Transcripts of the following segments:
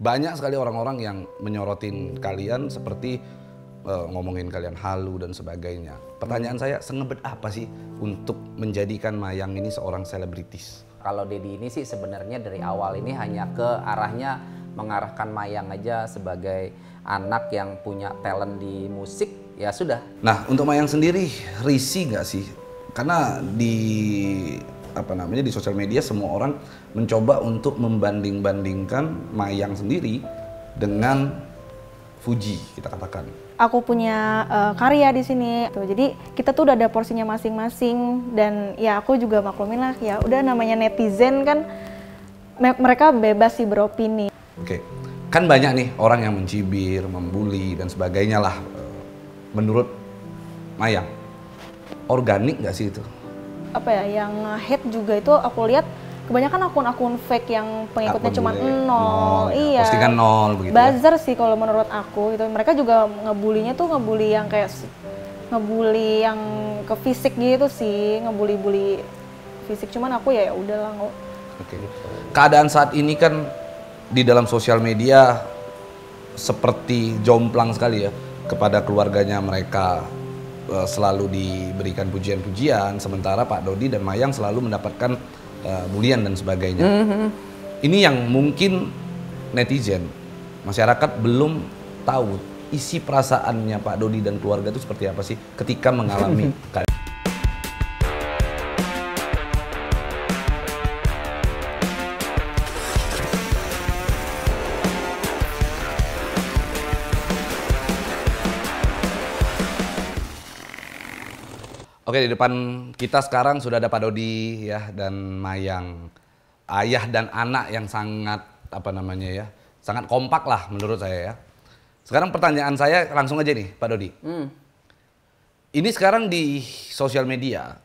banyak sekali orang-orang yang menyorotin kalian seperti uh, ngomongin kalian halu dan sebagainya. Pertanyaan saya, sengebet apa sih untuk menjadikan Mayang ini seorang selebritis? Kalau Dedi ini sih sebenarnya dari awal ini hanya ke arahnya mengarahkan Mayang aja sebagai anak yang punya talent di musik, ya sudah. Nah, untuk Mayang sendiri, risi nggak sih? Karena di apa namanya di sosial media semua orang mencoba untuk membanding-bandingkan Mayang sendiri dengan Fuji kita katakan. Aku punya uh, karya di sini, tuh. Jadi kita tuh udah ada porsinya masing-masing dan ya aku juga maklumin lah ya. Udah namanya netizen kan me mereka bebas sih beropini. Oke, okay. kan banyak nih orang yang mencibir, membuli dan sebagainya lah. Eh, menurut Mayang, organik nggak sih itu? apa ya yang hate juga itu aku lihat kebanyakan akun-akun fake yang pengikutnya cuma nol, ya. iya. Postingan nol begitu. Ya. Buzzer ya? sih kalau menurut aku itu mereka juga ngebulinya tuh ngebully yang kayak ngebully yang ke fisik gitu sih, ngebully-bully fisik. Cuman aku ya ya lah nggak. Oke. Keadaan saat ini kan di dalam sosial media seperti jomplang sekali ya kepada keluarganya mereka Eh, selalu diberikan pujian-pujian, sementara Pak Dodi dan Mayang selalu mendapatkan uh, bulian dan sebagainya. Mm -hmm. Ini yang mungkin netizen, masyarakat belum tahu isi perasaannya Pak Dodi dan keluarga itu seperti apa sih ketika mengalami Oke, di depan kita sekarang sudah ada Pak Dodi ya dan Mayang. Ayah dan anak yang sangat apa namanya ya? Sangat kompak lah menurut saya ya. Sekarang pertanyaan saya langsung aja nih Pak Dodi. Hmm. Ini sekarang di sosial media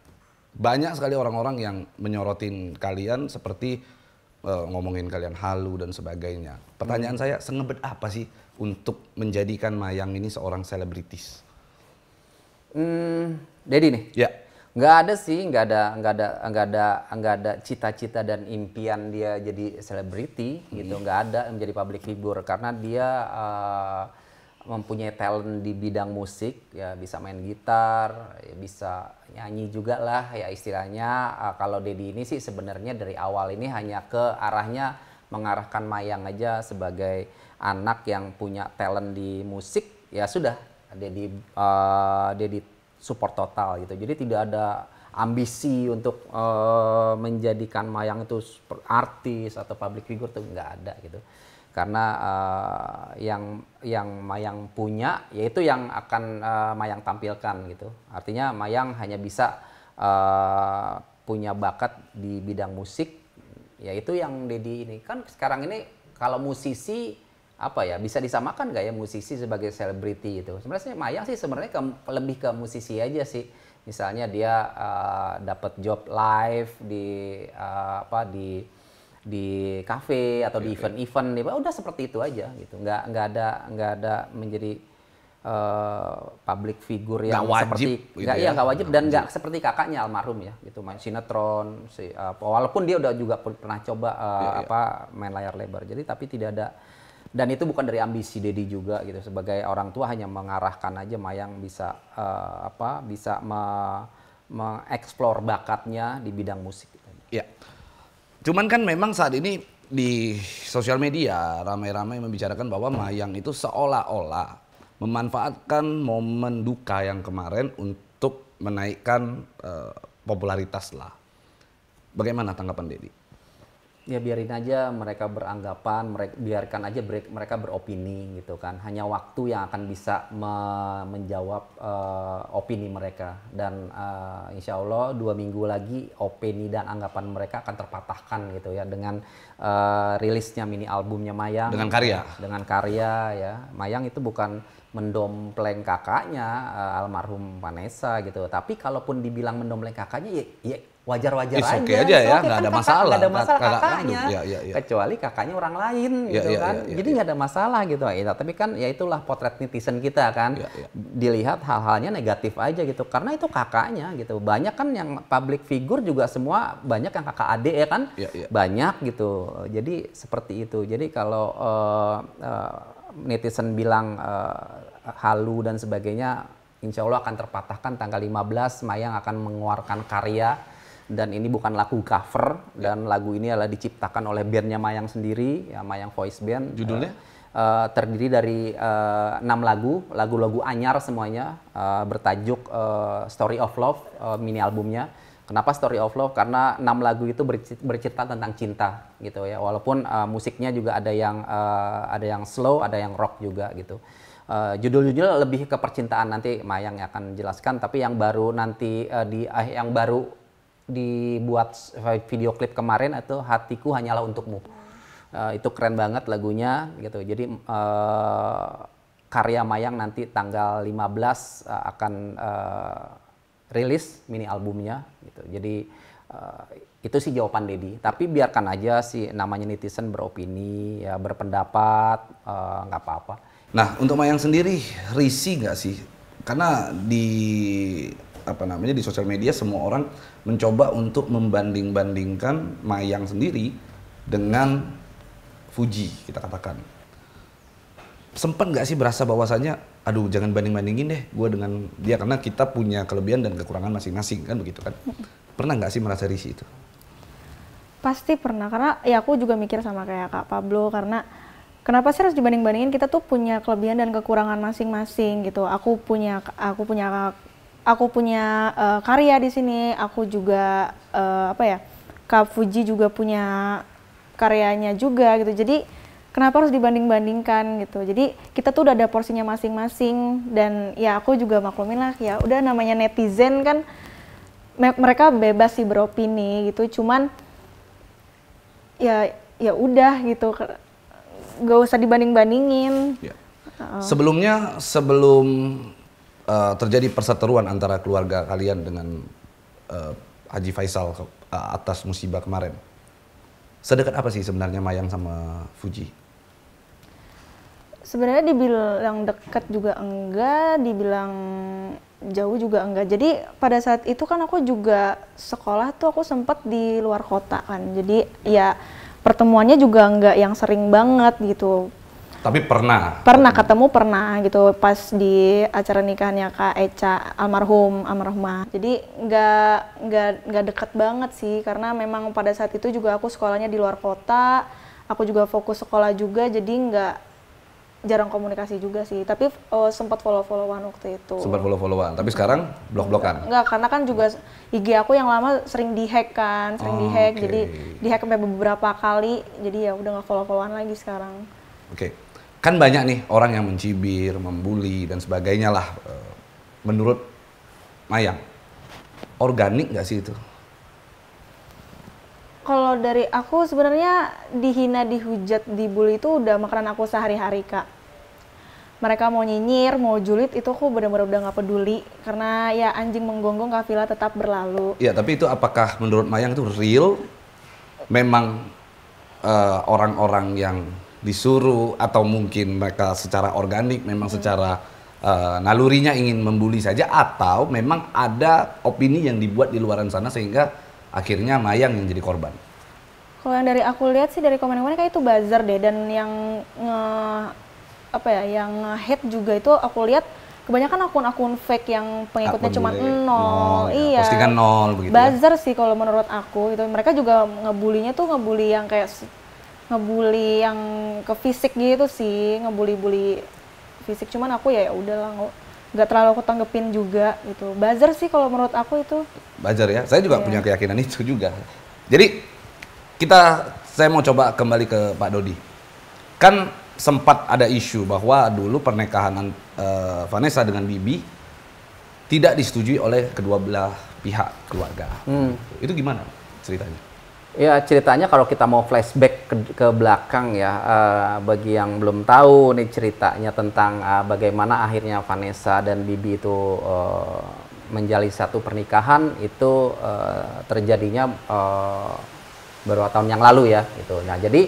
banyak sekali orang-orang yang menyorotin kalian seperti uh, ngomongin kalian halu dan sebagainya. Pertanyaan hmm. saya, sengebet apa sih untuk menjadikan Mayang ini seorang selebritis? Hmm, Dedi nih. Ya. Nggak ada sih, nggak ada nggak ada nggak ada nggak ada cita-cita dan impian dia jadi selebriti hmm. gitu, iya. nggak ada menjadi public figure karena dia uh, mempunyai talent di bidang musik ya bisa main gitar ya bisa nyanyi juga lah ya istilahnya uh, kalau Dedi ini sih sebenarnya dari awal ini hanya ke arahnya mengarahkan Mayang aja sebagai anak yang punya talent di musik ya sudah Dedi uh, Dedi support total gitu. Jadi tidak ada ambisi untuk uh, menjadikan Mayang itu artis atau public figure itu nggak ada gitu. Karena uh, yang yang Mayang punya yaitu yang akan uh, Mayang tampilkan gitu. Artinya Mayang hanya bisa uh, punya bakat di bidang musik yaitu yang Dedi ini kan sekarang ini kalau musisi apa ya bisa disamakan nggak ya musisi sebagai selebriti itu sebenarnya mayang sih sebenarnya ke, lebih ke musisi aja sih misalnya dia uh, eh, dapat job live di uh, apa di di cafe atau di event-event nih -event, udah seperti itu aja gitu nggak nggak ada nggak ada menjadi uh, public figure yang gak wajib, seperti gitu nggak ya iya, nggak wajib gak dan nggak seperti kakaknya almarhum ya gitu main sinetron si, uh, walaupun dia udah juga pernah coba uh, yeah, iya. apa main layar lebar jadi tapi tidak ada dan itu bukan dari ambisi Dedi juga gitu sebagai orang tua hanya mengarahkan aja Mayang bisa uh, apa bisa me mengeksplor bakatnya di bidang musik. Ya, cuman kan memang saat ini di sosial media ramai-ramai membicarakan bahwa Mayang itu seolah-olah memanfaatkan momen duka yang kemarin untuk menaikkan uh, popularitas lah. Bagaimana tanggapan Dedi? ya biarin aja mereka beranggapan mereka biarkan aja break, mereka beropini gitu kan hanya waktu yang akan bisa me menjawab uh, opini mereka dan uh, insya Allah dua minggu lagi opini dan anggapan mereka akan terpatahkan gitu ya dengan uh, rilisnya mini albumnya Mayang dengan karya dengan karya ya Mayang itu bukan mendompleng kakaknya uh, almarhum Vanessa gitu tapi kalaupun dibilang mendompleng kakaknya ya, ya wajar-wajar aja. okay aja, ya, nggak kan ada masalah. Nggak ada masalah kakak, kakaknya, kakak, ya, ya, ya. kecuali kakaknya orang lain ya, gitu ya, kan. Ya, ya, Jadi iya. nggak ya. ada masalah gitu. Ya, tapi kan ya itulah potret netizen kita kan. Ya, ya. Dilihat hal-halnya negatif aja gitu. Karena itu kakaknya gitu. Banyak kan yang public figure juga semua banyak yang kakak ade ya kan. Ya, ya. Banyak gitu. Jadi seperti itu. Jadi kalau uh, uh, netizen bilang uh, halu dan sebagainya, insya Allah akan terpatahkan tanggal 15 Mayang akan mengeluarkan karya dan ini bukan lagu cover dan lagu ini adalah diciptakan oleh bandnya Mayang sendiri ya Mayang Voice Band judulnya uh, terdiri dari eh, enam lagu lagu-lagu anyar semuanya uh, bertajuk uh, Story of Love uh, mini albumnya Kenapa Story of Love? Karena enam lagu itu bercerita tentang cinta gitu ya. Walaupun uh, musiknya juga ada yang uh, ada yang slow, ada yang rock juga gitu. Uh, judul-judul lebih ke percintaan nanti Mayang akan jelaskan. Tapi yang baru nanti uh, di uh, yang baru dibuat video klip kemarin atau hatiku hanyalah untukmu uh, itu keren banget lagunya gitu jadi uh, karya Mayang nanti tanggal 15 uh, eh, akan uh, rilis mini albumnya gitu jadi uh, itu sih jawaban Dedi tapi biarkan aja si namanya netizen beropini ya berpendapat nggak uh, apa-apa nah untuk Mayang sendiri risi nggak sih karena di apa namanya di sosial media semua orang mencoba untuk membanding-bandingkan Mayang sendiri dengan Fuji kita katakan. Sempat nggak sih berasa bahwasanya aduh jangan banding-bandingin deh gue dengan dia karena kita punya kelebihan dan kekurangan masing-masing kan begitu kan. Pernah nggak sih merasa risih itu? Pasti pernah karena ya aku juga mikir sama kayak Kak Pablo karena kenapa sih harus dibanding-bandingin kita tuh punya kelebihan dan kekurangan masing-masing gitu aku punya aku punya aku punya uh, karya di sini aku juga uh, apa ya Kak Fuji juga punya karyanya juga gitu jadi kenapa harus dibanding-bandingkan gitu jadi kita tuh udah ada porsinya masing-masing dan ya aku juga maklumin lah ya udah namanya netizen kan me mereka bebas sih beropini gitu cuman ya ya udah gitu gak usah dibanding-bandingin ya. uh -oh. sebelumnya sebelum uh, terjadi perseteruan antara keluarga kalian dengan uh, Haji Faisal ke, uh, atas musibah kemarin. Sedekat apa sih sebenarnya Mayang sama Fuji? Sebenarnya dibilang dekat juga enggak, dibilang jauh juga enggak. Jadi pada saat itu kan aku juga sekolah tuh aku sempat di luar kota kan. Jadi ya pertemuannya juga enggak yang sering banget gitu tapi pernah. Pernah ketemu pernah gitu pas di acara nikahnya Kak Eca almarhum almarhumah. Jadi nggak nggak nggak dekat banget sih karena memang pada saat itu juga aku sekolahnya di luar kota. Aku juga fokus sekolah juga jadi nggak jarang komunikasi juga sih tapi uh, eh, sempat follow followan waktu itu sempat follow followan tapi sekarang blok blokan nggak karena kan juga IG aku yang lama sering dihack kan sering oh, dihack okay. jadi dihack sampai beberapa kali jadi ya udah nggak follow followan lagi sekarang oke okay kan banyak nih orang yang mencibir, membuli dan sebagainya lah. Eh, menurut Mayang, organik nggak sih itu? Kalau dari aku sebenarnya dihina, dihujat, dibully itu udah makanan aku sehari-hari kak. Mereka mau nyinyir, mau julid itu aku benar-benar udah nggak peduli karena ya anjing menggonggong kafila tetap berlalu. Ya tapi itu apakah menurut Mayang itu real? Memang eh, orang-orang uh, orang -orang yang disuruh atau mungkin mereka secara organik memang hmm. secara uh, nalurinya ingin membuli saja atau memang ada opini yang dibuat di luaran sana sehingga akhirnya Mayang yang jadi korban. Kalau yang dari aku lihat sih dari komen-komen kayak itu buzzer deh dan yang nge, apa ya yang hate juga itu aku lihat kebanyakan akun-akun fake yang pengikutnya cuma nol, oh, iya. iya. Postingan nol begitu. Buzzer ya. sih kalau menurut aku itu mereka juga ngebulinya tuh ngebully yang kayak ngebully yang ke fisik gitu sih ngebully-bully fisik cuman aku ya, ya udah lah nggak terlalu aku tanggepin juga gitu buzzer sih kalau menurut aku itu buzzer ya saya juga yeah. punya keyakinan itu juga jadi kita saya mau coba kembali ke Pak Dodi kan sempat ada isu bahwa dulu pernikahan uh, Vanessa dengan Bibi tidak disetujui oleh kedua belah pihak keluarga hmm. itu gimana ceritanya Ya ceritanya kalau kita mau flashback ke, ke belakang ya uh, bagi yang belum tahu nih ceritanya tentang uh, bagaimana akhirnya Vanessa dan Bibi itu uh, menjalin satu pernikahan itu uh, terjadinya uh, beberapa tahun yang lalu ya gitu. Nah jadi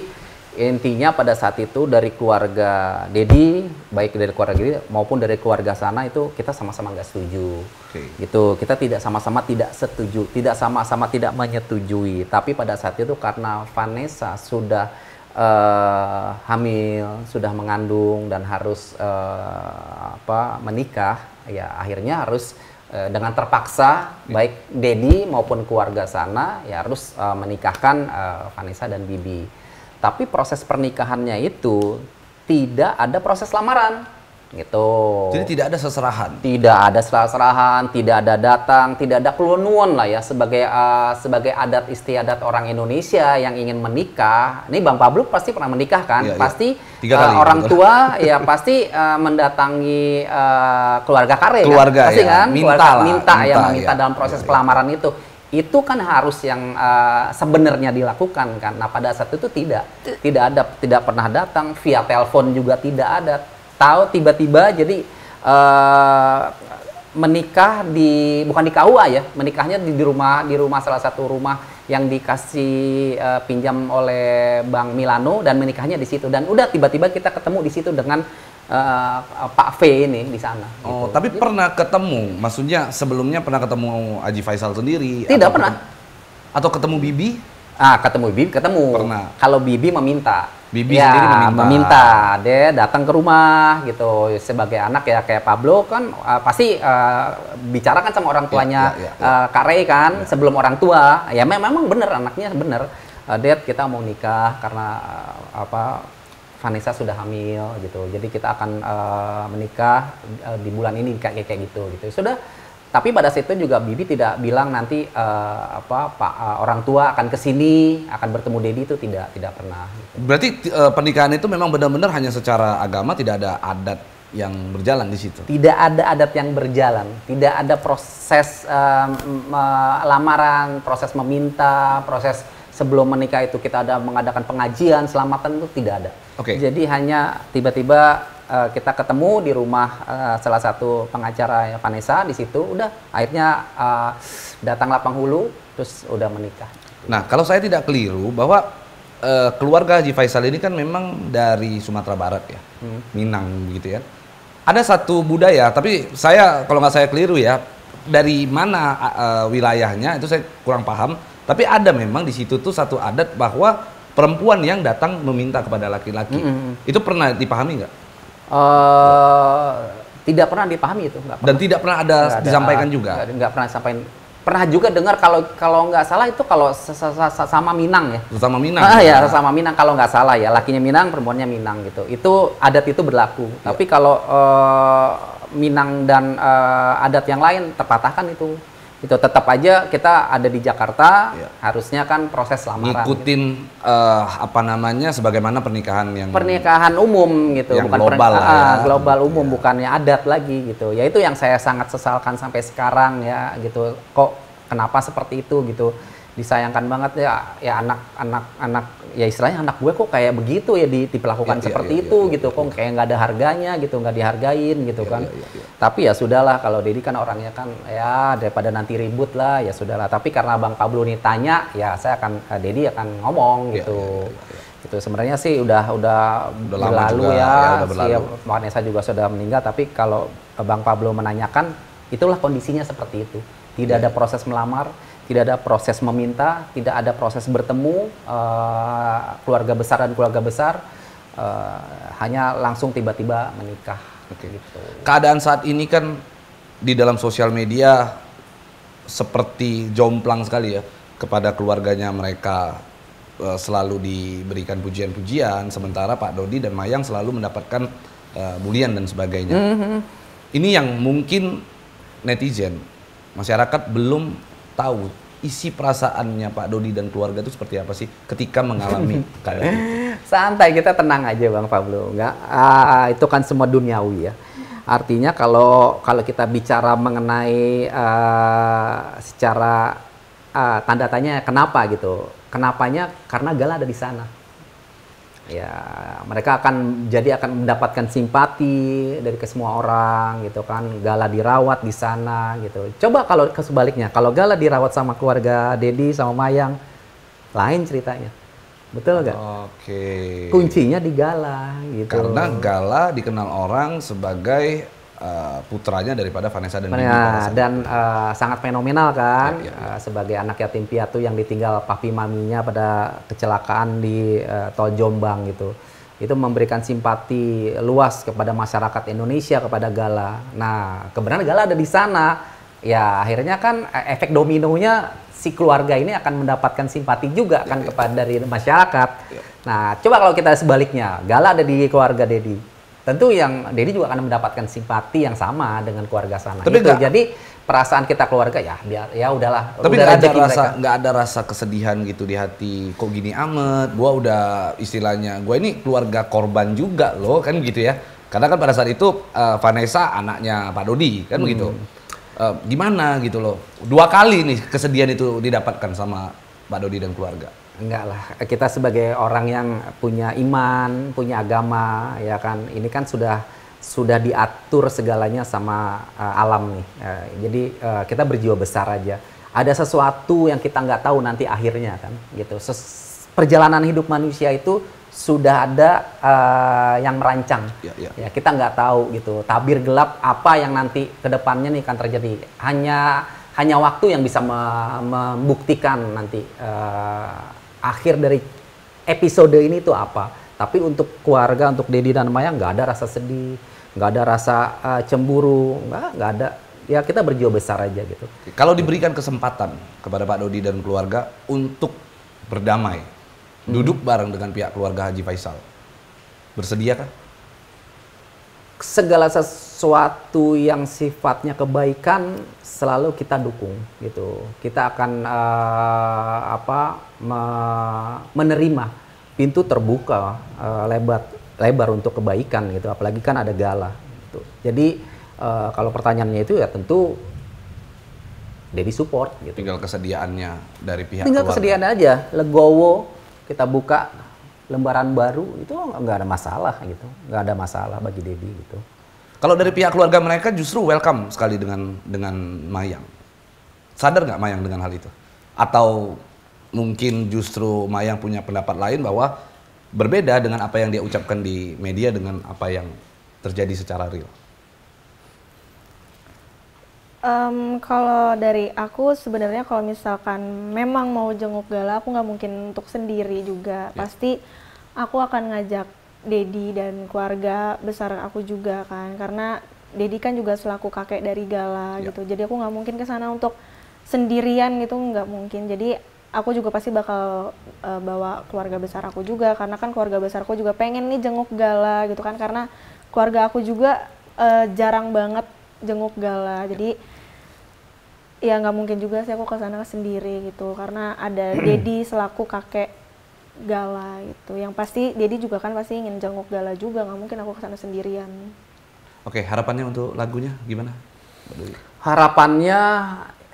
intinya pada saat itu dari keluarga Dedi baik dari keluarga Dedi maupun dari keluarga sana itu kita sama-sama nggak setuju okay. gitu kita tidak sama-sama tidak setuju tidak sama-sama tidak menyetujui tapi pada saat itu karena Vanessa sudah uh, hamil sudah mengandung dan harus uh, apa menikah ya akhirnya harus eh, dengan terpaksa ya. baik Dedi maupun keluarga sana ya harus uh, menikahkan uh, Vanessa dan Bibi tapi proses pernikahannya itu tidak ada proses lamaran gitu. Jadi tidak ada seserahan. Tidak ada seserahan, tidak ada datang, tidak ada kelunuan lah ya sebagai uh, sebagai adat istiadat orang Indonesia yang ingin menikah. Ini Bang Pablo pasti pernah menikah kan? Iya, iya. pasti iya. Tiga eh, kali, orang betul. tua ya pasti uh, mendatangi uh, keluarga kare keluarga, kan? Pasti ya. kan? Minta keluarga, lah. Minta, minta ya minta ya. dalam proses iya, iya. pelamaran itu itu kan harus yang uh, sebenarnya dilakukan kan. Nah pada saat itu tidak, tidak ada, tidak pernah datang via telepon juga tidak ada. Tahu tiba-tiba jadi uh, menikah di bukan di KUA ya, menikahnya di, di rumah di rumah salah satu rumah yang dikasih uh, pinjam oleh Bang Milano dan menikahnya di situ dan udah tiba-tiba kita ketemu di situ dengan uh, Pak V ini di sana. Oh, gitu. tapi Jadi, pernah ketemu? Maksudnya sebelumnya pernah ketemu Aji Faisal sendiri? Tidak pernah. Ketemu, atau ketemu Bibi? Ah, ketemu Bibi, ketemu. Pernah. Kalau Bibi meminta. Bibi ya, sendiri meminta. meminta dia datang ke rumah gitu sebagai anak ya kayak Pablo kan uh, pasti uh, ah, bicara kan sama orang ya, tuanya ya, ya, ya, ya. Uh, Kak kan ya. sebelum orang tua ya memang bener anaknya bener uh, Dad kita mau nikah karena uh, apa Vanessa sudah hamil gitu jadi kita akan uh, menikah uh, di bulan ini kayak kayak gitu gitu sudah tapi pada situ juga Bibi tidak bilang nanti uh, apa Pak uh, orang tua akan ke sini, akan bertemu Dedi itu tidak tidak pernah. Gitu. Berarti uh, pernikahan itu memang benar-benar hanya secara agama tidak ada adat yang berjalan di situ. Tidak ada adat yang berjalan, tidak ada proses uh, lamaran, proses meminta, proses sebelum menikah itu kita ada mengadakan pengajian selamatan itu tidak ada. Oke. Okay. Jadi hanya tiba-tiba uh, kita ketemu di rumah uh, salah satu pengacara ya, Vanessa di situ udah akhirnya uh, datanglah penghulu terus udah menikah. Nah, kalau saya tidak keliru bahwa uh, keluarga Haji Faisal ini kan memang dari Sumatera Barat ya. Hmm. Minang begitu ya. Ada satu budaya, tapi saya kalau nggak saya keliru ya, dari mana uh, wilayahnya itu saya kurang paham tapi ada memang di situ tuh satu adat bahwa perempuan yang datang meminta kepada laki-laki. Mm -hmm. Itu pernah dipahami nggak? Uh, tidak pernah dipahami itu, pernah. Dan tidak pernah ada disampaikan juga. Nggak, pernah disampaikan. Pernah juga dengar kalau kalau nggak salah itu kalau sama Minang ya. Sama Minang. Ah, ya, sama Minang kalau nggak salah ya, lakinya Minang, perempuannya Minang gitu. Itu adat itu berlaku. Ya. Tapi kalau uh, Minang dan uh, adat yang lain terpatahkan itu itu tetap aja kita ada di Jakarta ya. harusnya kan proses lamaran gitu. ngikutin gitu. uh, apa namanya sebagaimana pernikahan yang pernikahan umum gitu yang bukan global ya. Ah, global umum ya. bukannya adat lagi gitu ya itu yang saya sangat sesalkan sampai sekarang ya gitu kok kenapa seperti itu gitu disayangkan banget ya ya anak anak anak ya istilahnya anak gue kok kayak begitu ya di, diperlakukan ya, seperti ya, ya, itu ya, gitu ya, kok ya. kayak nggak ada harganya gitu nggak dihargain gitu ya, kan ya, ya, ya. tapi ya sudahlah kalau Dedi kan orangnya kan ya daripada nanti ribut lah ya sudahlah tapi karena Bang Pablo nih tanya ya saya akan eh, Dedi akan ngomong iya, gitu ya, ya, ya, ya gitu sebenarnya sih udah udah, udah berlalu juga, ya, ya udah berlalu. si iya, Vanessa juga sudah meninggal tapi kalau Bang Pablo menanyakan itulah kondisinya seperti itu tidak ya. ada proses melamar tidak ada proses meminta, tidak ada proses bertemu uh, keluarga besar dan keluarga besar, uh, hanya langsung tiba-tiba menikah. Okay. Gitu. Keadaan saat ini kan di dalam sosial media seperti jomplang sekali ya kepada keluarganya mereka eh, selalu diberikan pujian-pujian, sementara Pak Dodi dan Mayang selalu mendapatkan uh, bulian dan sebagainya. Mm -hmm. Ini yang mungkin netizen masyarakat belum tahu isi perasaannya Pak Dodi dan keluarga itu seperti apa sih ketika mengalami kayak gitu. Santai, kita tenang aja Bang Pablo. Enggak, uh, ah, itu kan semua duniawi ya. Artinya kalau kalau kita bicara mengenai uh, secara uh, tanda tanya kenapa gitu, kenapanya karena Gala ada di sana ya mereka akan jadi akan mendapatkan simpati dari ke semua orang gitu kan Gala dirawat di sana gitu coba kalau ke sebaliknya kalau Gala dirawat sama keluarga Dedi sama Mayang lain ceritanya betul nggak? Oke kuncinya di Gala gitu karena Gala dikenal orang sebagai Eh, putranya daripada Vanessa dan Bibi. dan uh, sangat fenomenal kan ya, ya, ya. Uh, sebagai anak yatim piatu yang ditinggal papi maminya pada kecelakaan di uh, Tol Jombang gitu itu memberikan simpati luas kepada masyarakat Indonesia kepada Gala. Nah, kebenaran Gala ada di sana. Ya, akhirnya kan efek dominonya si keluarga ini akan mendapatkan simpati juga kan ya, ya. kepada dari masyarakat. Ya. Nah, coba kalau kita sebaliknya, Gala ada di keluarga Dedi tentu yang Dedi juga akan mendapatkan simpati yang sama dengan keluarga sana. Tapi gitu. jadi perasaan kita keluarga ya biar ya udahlah. Tapi nggak ada rasa nggak ada rasa kesedihan gitu di hati. Kok gini amat? Gua udah istilahnya gue ini keluarga korban juga loh kan gitu ya. Karena kan pada saat itu uh, Vanessa anaknya Pak Dodi kan hmm. begitu. Uh, gimana gitu loh. Dua kali nih kesedihan itu didapatkan sama Pak Dodi dan keluarga. Enggak lah, kita sebagai orang yang punya iman, punya agama, ya kan, ini kan sudah sudah diatur segalanya sama uh, alam nih. Uh, jadi uh, kita berjiwa besar aja. Ada sesuatu yang kita nggak tahu nanti akhirnya kan, gitu. Ses perjalanan hidup manusia itu sudah ada uh, yang merancang. Ya, ya. ya kita nggak tahu gitu. Tabir gelap apa yang nanti kedepannya nih akan terjadi. Hanya hanya waktu yang bisa me membuktikan nanti uh, akhir dari episode ini itu apa. Tapi untuk keluarga, untuk Dedi dan Maya nggak ada rasa sedih, nggak ada rasa uh, cemburu, nggak nggak ada. Ya kita berjiwa besar aja gitu. Kalau diberikan kesempatan kepada Pak Dodi dan keluarga untuk berdamai, hmm. duduk bareng dengan pihak keluarga Haji Faisal, bersedia kah? segala sesuatu yang sifatnya kebaikan selalu kita dukung gitu kita akan uh, apa me menerima pintu terbuka uh, lebar lebar untuk kebaikan gitu apalagi kan ada gala gitu. jadi uh, kalau pertanyaannya itu ya tentu Dedi support gitu. tinggal kesediaannya dari pihak tinggal kesediaan aja legowo kita buka lembaran baru itu nggak ada masalah gitu nggak ada masalah bagi Dedi gitu kalau dari pihak keluarga mereka justru welcome sekali dengan dengan Mayang sadar nggak Mayang dengan hal itu atau mungkin justru Mayang punya pendapat lain bahwa berbeda dengan apa yang dia ucapkan di media dengan apa yang terjadi secara real Um, kalau dari aku sebenarnya kalau misalkan memang mau jenguk Gala, aku nggak mungkin untuk sendiri juga. Yeah. Pasti aku akan ngajak Dedi dan keluarga besar aku juga kan, karena Dedi kan juga selaku kakek dari Gala yeah. gitu. Jadi aku nggak mungkin ke sana untuk sendirian gitu, nggak mungkin. Jadi aku juga pasti bakal uh, bawa keluarga besar aku juga, karena kan keluarga besar aku juga pengen nih jenguk Gala gitu kan, karena keluarga aku juga uh, jarang banget jenguk Gala jadi ya nggak mungkin juga sih aku ke sana sendiri gitu karena ada Dedi selaku kakek Gala gitu yang pasti Dedi juga kan pasti ingin jenguk Gala juga nggak mungkin aku ke sana sendirian oke harapannya untuk lagunya gimana harapannya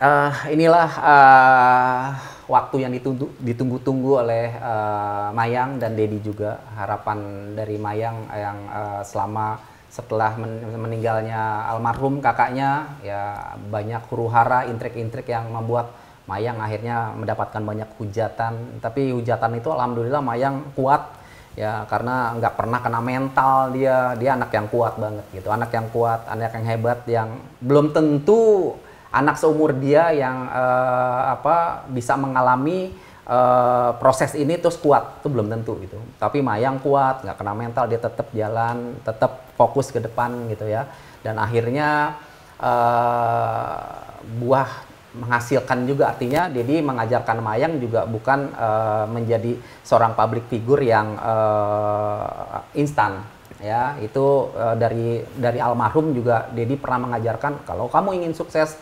uh, inilah uh, waktu yang ditunggu, ditunggu-tunggu oleh uh, Mayang dan Dedi juga harapan dari Mayang yang uh, selama setelah meninggalnya almarhum kakaknya ya banyak huru-hara intrik-intrik yang membuat Mayang akhirnya mendapatkan banyak hujatan tapi hujatan itu alhamdulillah Mayang kuat ya karena nggak pernah kena mental dia dia anak yang kuat banget gitu anak yang kuat anak yang hebat yang belum tentu anak seumur dia yang eh, apa bisa mengalami Eh, proses ini terus kuat itu belum tentu gitu tapi Mayang kuat nggak kena mental dia tetap jalan tetap fokus ke depan gitu ya dan akhirnya uh, buah menghasilkan juga artinya jadi mengajarkan Mayang juga bukan uh, menjadi seorang public figur yang uh, instan ya itu uh, dari dari almarhum juga Dedi pernah mengajarkan kalau kamu ingin sukses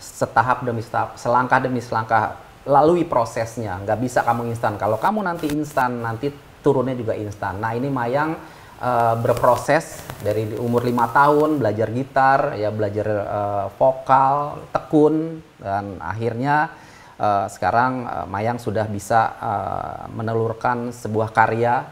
setahap demi setahap selangkah demi selangkah lalui prosesnya nggak bisa kamu instan kalau kamu nanti instan nanti turunnya juga instan nah ini Mayang uh, berproses dari umur lima tahun belajar gitar ya belajar uh, vokal tekun dan akhirnya uh, sekarang uh, Mayang sudah bisa uh, menelurkan sebuah karya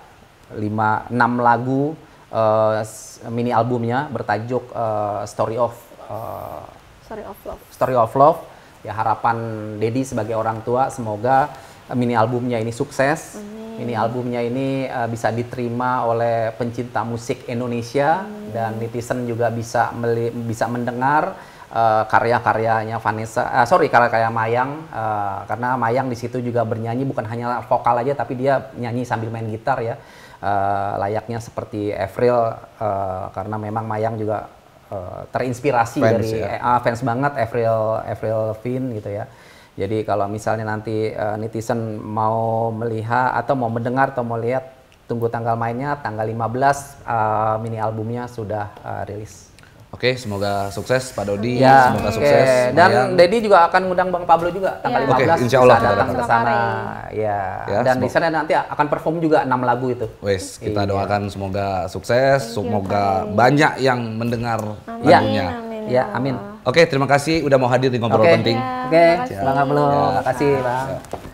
lima enam lagu uh, mini albumnya bertajuk uh, Story of uh, Story of Love Story of Love ya harapan Dedi sebagai orang tua semoga eh, mini albumnya ini sukses Amin. mini albumnya ini uh, bisa diterima oleh pencinta musik Indonesia Amin. dan netizen juga bisa meli bisa mendengar uh, karya-karyanya Vanessa uh, sorry karya-karya Mayang uh, karena Mayang di situ juga bernyanyi bukan hanya vokal aja tapi dia nyanyi sambil main gitar ya uh, layaknya seperti Avril uh, karena memang Mayang juga Eh, terinspirasi fans, dari ya. uh, fans banget Avril Avril Lavigne gitu ya. Jadi kalau misalnya nanti uh, netizen mau melihat atau mau mendengar atau mau lihat tunggu tanggal mainnya tanggal 15 uh, mini albumnya sudah uh, rilis. Oke, okay, semoga sukses Pak Dodi, ya, semoga okay. sukses. Dan Deddy Dedi juga akan ngundang Bang Pablo juga tanggal ya. 15 okay, insya Allah bisa datang ke sana. Ya. ya. Dan di sana nanti akan perform juga enam lagu itu. Wes, kita iya. doakan semoga sukses, semoga amin. banyak yang mendengar amin. lagunya. Amin. Ya, ya amin. Oke, okay, terima kasih udah mau hadir di ngobrol okay. penting. Oke, okay. Bang Pablo, ya. makasih Bang. Ya.